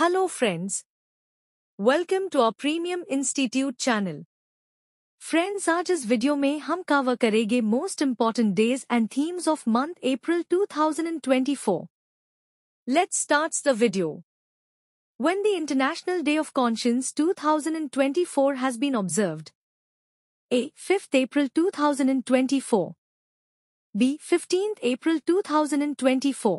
Hello friends. Welcome to our Premium Institute channel. Friends, आज इस video, में हम cover करेंगे most important days and themes of month April 2024. Let's start the video. When the International Day of Conscience 2024 has been observed. A. 5th April 2024. B. 15th April 2024.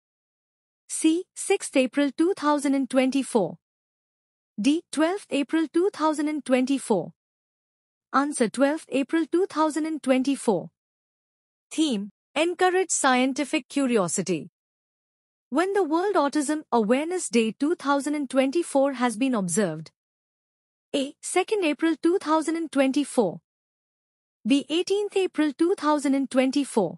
C. 6th April 2024. D. 12th April 2024. Answer 12th April 2024. Theme Encourage Scientific Curiosity. When the World Autism Awareness Day 2024 has been observed. A. 2nd April 2024. B. 18th April 2024.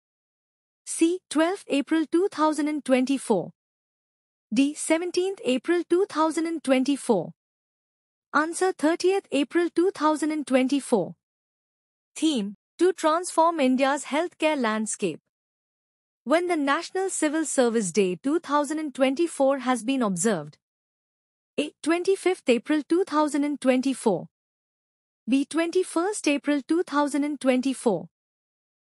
C. 12th April 2024. D. 17th April 2024. Answer 30th April 2024. Theme To Transform India's Healthcare Landscape. When the National Civil Service Day 2024 has been observed. A. 25th April 2024. B. 21st April 2024.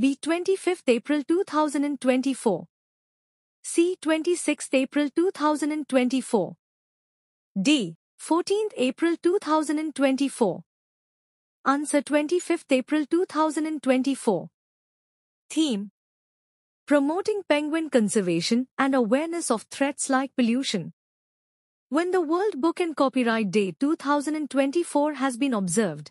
B 25th April 2024. C 26th April 2024. D 14th April 2024. Answer 25th April 2024. Theme Promoting penguin conservation and awareness of threats like pollution. When the World Book and Copyright Day 2024 has been observed,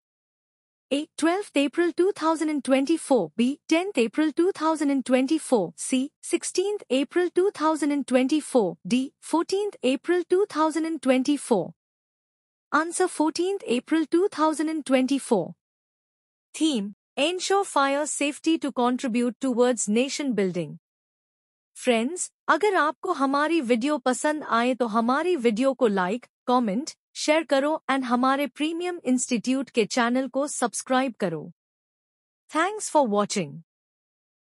A. 12th April 2024 B. 10th April 2024 C. 16th April 2024 D. 14th April 2024 Answer 14th April 2024 Theme Ensure fire safety to contribute towards nation building friends अगर आपको हमारी video पसंद आए तो हमारी video को like comment share करो and हमारे प्रीमियम इंस्टीट्यूट के चैनल को सब्सक्राइब करो थैंक्स फॉर वॉचिंग